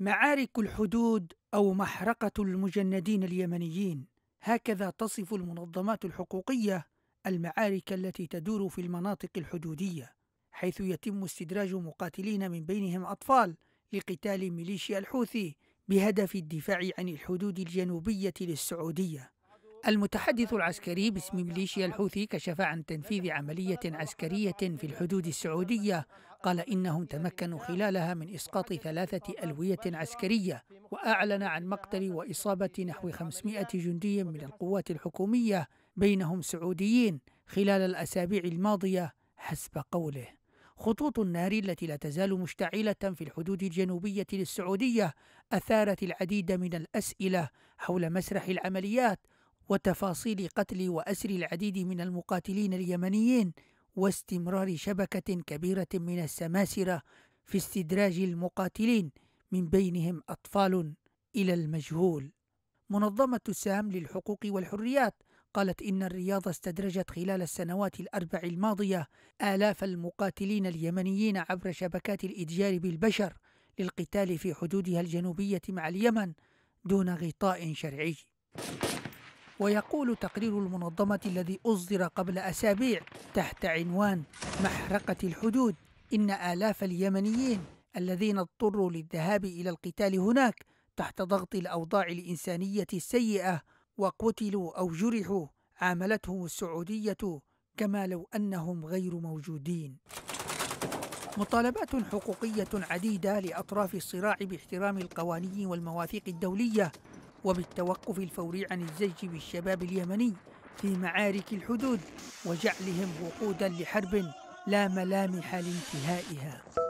معارك الحدود أو محرقة المجندين اليمنيين هكذا تصف المنظمات الحقوقية المعارك التي تدور في المناطق الحدودية حيث يتم استدراج مقاتلين من بينهم أطفال لقتال ميليشيا الحوثي بهدف الدفاع عن الحدود الجنوبية للسعودية المتحدث العسكري باسم ميليشيا الحوثي كشف عن تنفيذ عملية عسكرية في الحدود السعودية قال إنهم تمكنوا خلالها من إسقاط ثلاثة ألوية عسكرية وأعلن عن مقتل وإصابة نحو 500 جندي من القوات الحكومية بينهم سعوديين خلال الأسابيع الماضية حسب قوله خطوط النار التي لا تزال مشتعلة في الحدود الجنوبية للسعودية أثارت العديد من الأسئلة حول مسرح العمليات وتفاصيل قتل وأسر العديد من المقاتلين اليمنيين واستمرار شبكة كبيرة من السماسرة في استدراج المقاتلين من بينهم أطفال إلى المجهول. منظمة سام للحقوق والحريات قالت إن الرياض استدرجت خلال السنوات الأربع الماضية آلاف المقاتلين اليمنيين عبر شبكات الإتجار بالبشر للقتال في حدودها الجنوبية مع اليمن دون غطاء شرعي. ويقول تقرير المنظمة الذي أصدر قبل أسابيع تحت عنوان محرقة الحدود إن آلاف اليمنيين الذين اضطروا للذهاب إلى القتال هناك تحت ضغط الأوضاع الإنسانية السيئة وقتلوا أو جرحوا عاملتهم السعودية كما لو أنهم غير موجودين مطالبات حقوقية عديدة لأطراف الصراع باحترام القوانين والمواثيق الدولية وبالتوقف الفوري عن الزج بالشباب اليمني في معارك الحدود وجعلهم وقودا لحرب لا ملامح لانتهائها